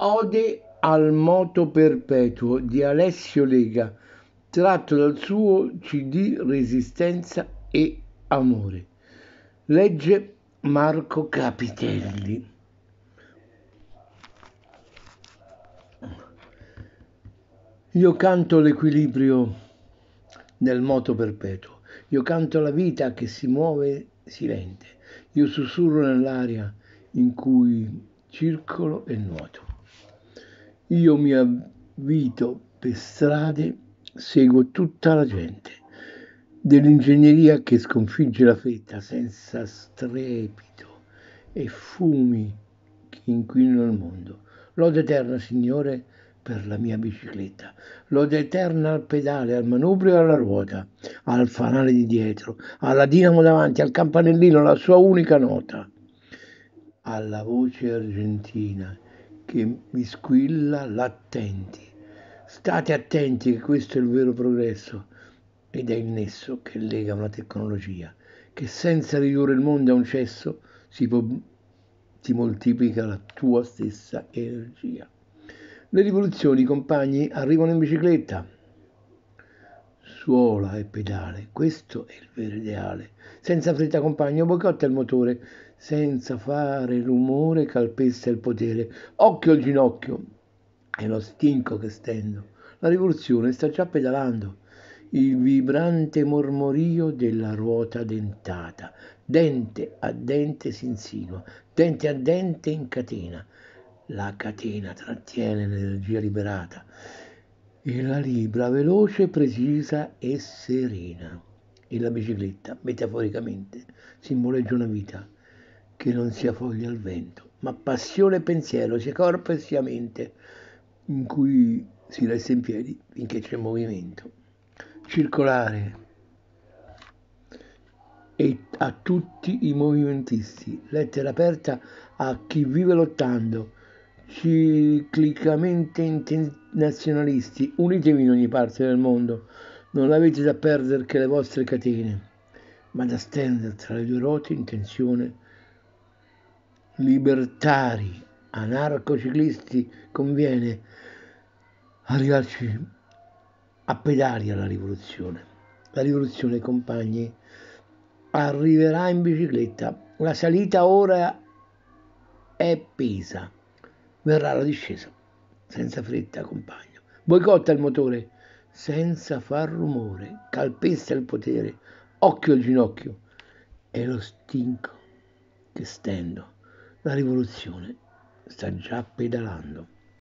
Ode al moto perpetuo di Alessio Lega, tratto dal suo CD Resistenza e Amore. Legge Marco Capitelli. Io canto l'equilibrio nel moto perpetuo, io canto la vita che si muove silente, io sussurro nell'aria in cui circolo e nuoto. Io mi avvito per strade, seguo tutta la gente dell'ingegneria che sconfigge la fetta senza strepito e fumi che inquinano il mondo. Lode eterna, Signore, per la mia bicicletta. Lode eterna al pedale, al manubrio e alla ruota, al fanale di dietro, alla dinamo davanti, al campanellino, la sua unica nota, alla voce argentina che mi squilla l'attenti. State attenti che questo è il vero progresso ed è il nesso che lega una tecnologia che senza ridurre il mondo a un cesso si può, ti moltiplica la tua stessa energia. Le rivoluzioni, compagni, arrivano in bicicletta, suola e pedale, questo è il vero ideale. Senza fretta compagno, boicotta il motore, senza fare rumore calpesta il potere. Occhio al ginocchio, è lo stinco che stendo. La rivoluzione sta già pedalando. Il vibrante mormorio della ruota dentata. Dente a dente si insinua, dente a dente in catena. La catena trattiene l'energia liberata e la Libra veloce, precisa e serena. E la bicicletta, metaforicamente, simboleggia una vita che non sia foglia al vento, ma passione e pensiero, sia corpo e sia mente, in cui si resta in piedi finché c'è movimento. Circolare e a tutti i movimentisti, lettera aperta a chi vive lottando ciclicamente internazionalisti, unitevi in ogni parte del mondo, non avete da perdere che le vostre catene, ma da stendere tra le due ruote in tensione libertari, anarcociclisti, conviene arrivarci a pedali alla rivoluzione. La rivoluzione, compagni, arriverà in bicicletta. La salita ora è pesa verrà la discesa. Senza fretta, compagno. Boicotta il motore, senza far rumore, calpesta il potere, occhio al ginocchio. E lo stinco che stendo. La rivoluzione sta già pedalando.